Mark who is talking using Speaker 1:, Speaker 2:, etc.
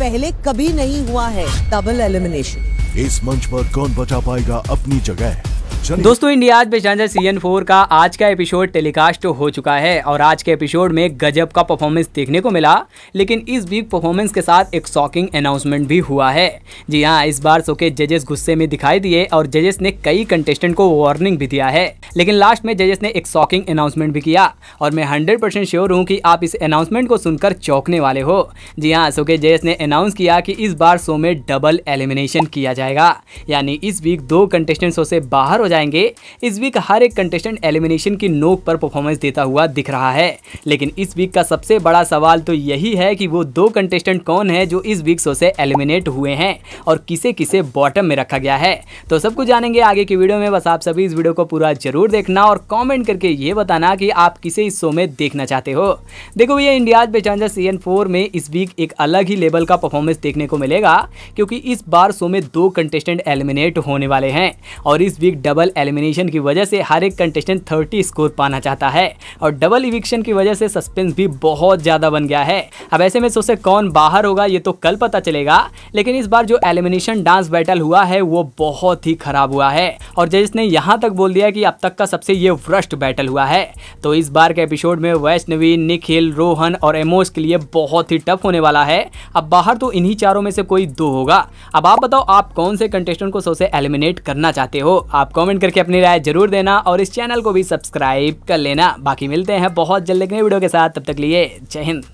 Speaker 1: पहले कभी नहीं हुआ है डबल एलिमिनेशन इस मंच पर कौन बचा पाएगा अपनी जगह दोस्तों इंडिया आज सीजन फोर का आज का एपिसोड टेलीकास्ट हो चुका है और आज के एपिसोड में गजब का परफॉर्मेंस देखने को मिला लेकिन इस वीक परफॉर्मेंस के साथ एक शॉकिंग अनाउंसमेंट भी हुआ है जी हाँ इस बार सो के जजेस गुस्से में दिखाई दिए और जजेस ने कई कंटेस्टेंट को वार्निंग भी दिया है लेकिन लास्ट में जजेस ने एक शॉकिंग अनाउंसमेंट भी किया और मैं हंड्रेड परसेंट श्योर हूँ कि आप इस अनाउंसमेंट को सुनकर चौंकने वाले हो जी हाँ सो के जजेस ने अनाउंस किया कि इस बार शो में डबल एलिमिनेशन किया जाएगा यानी इस वीक दो कंटेस्टेंट शो से बाहर हो जाएंगे इस वीक हर एक कंटेस्टेंट एलिमिनेशन की नोक पर परफॉर्मेंस देता हुआ दिख रहा है लेकिन इस वीक का सबसे बड़ा सवाल तो यही है कि वो दो कंटेस्टेंट कौन है जो इस वीक शो से एलिमिनेट हुए हैं और किसे किसे बॉटम में रखा गया है तो सब कुछ जानेंगे आगे की वीडियो में बस आप सभी इस वीडियो को पूरा जरूर देखना और कॉमेंट करके ये बताना कि आप किसे इस शो में देखना चाहते हो देखो भैया इंडियाज बेचांजा सीजन फोर में इस वीक एक अलग ही लेवल का परफॉर्मेंस देखने को मिलेगा क्योंकि इस बार शो में दो कंटेस्टेंट एलिमिनेट होने वाले हैं और इस वीक डबल डबल एलिमिनेशन की वजह से हर एक कंटेस्टेंट थर्टी स्कोर पाना चाहता है और डबल इविक्शन की वजह से सस्पेंस भी बहुत ज़्यादा बन गया है अब ऐसे में सोचे कौन बाहर होगा ये तो कल पता चलेगा लेकिन इस बार जो एलिमिनेशन डांस बैटल हुआ है वो बहुत ही खराब हुआ है और जजिस ने यहाँ तक बोल दिया कि अब तक का सबसे ये वर्ष्ट बैटल हुआ है तो इस बार के एपिसोड में वैष्णवी निखिल रोहन और एमोस के लिए बहुत ही टफ होने वाला है अब बाहर तो इन्हीं चारों में से कोई दो होगा अब आप बताओ आप कौन से कंटेस्टेंट को सबसे एलिमिनेट करना चाहते हो आप कॉमेंट कमेंट करके अपनी राय जरूर देना और इस चैनल को भी सब्सक्राइब कर लेना बाकी मिलते हैं बहुत जल्द एक नई वीडियो के साथ तब तक लिए जय हिंद